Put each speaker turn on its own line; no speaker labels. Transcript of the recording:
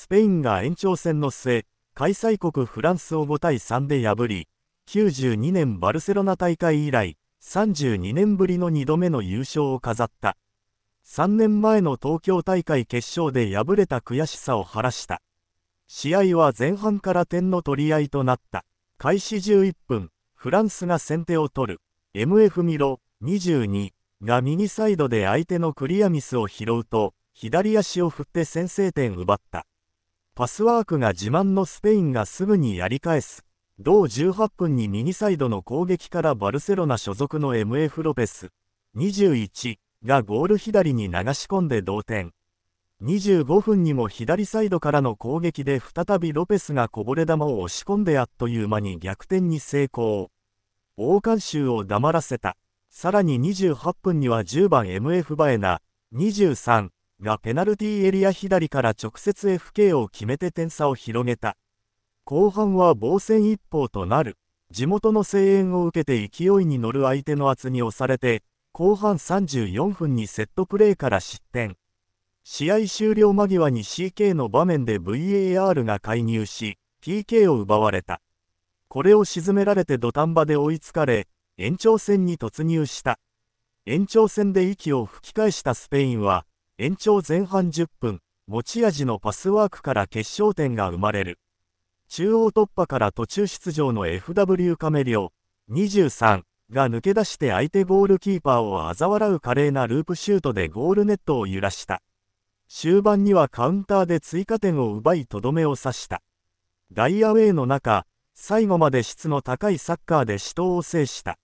スペインが延長戦の末、開催国フランスを5対3で破り、92年バルセロナ大会以来、32年ぶりの2度目の優勝を飾った。3年前の東京大会決勝で敗れた悔しさを晴らした。試合は前半から点の取り合いとなった。開始11分、フランスが先手を取る。MF ミロ22が右サイドで相手のクリアミスを拾うと、左足を振って先制点奪った。パスワークが自慢のスペインがすぐにやり返す。同18分に右サイドの攻撃からバルセロナ所属の MF ロペス21がゴール左に流し込んで同点。25分にも左サイドからの攻撃で再びロペスがこぼれ球を押し込んであっという間に逆転に成功。王冠衆を黙らせた。さらに28分には10番 MF バエナ23がペナルティーエリア左から直接 FK を決めて点差を広げた。後半は防戦一方となる。地元の声援を受けて勢いに乗る相手の圧に押されて、後半34分にセットプレーから失点。試合終了間際に CK の場面で VAR が介入し、PK を奪われた。これを沈められて土壇場で追いつかれ、延長戦に突入した。延長戦で息を吹き返したスペインは、延長前半10分、持ち味のパスワークから決勝点が生まれる。中央突破から途中出場の FW カメリオ、23が抜け出して相手ゴールキーパーを嘲笑う華麗なループシュートでゴールネットを揺らした。終盤にはカウンターで追加点を奪いとどめを刺した。ダイアウェイの中、最後まで質の高いサッカーで死闘を制した。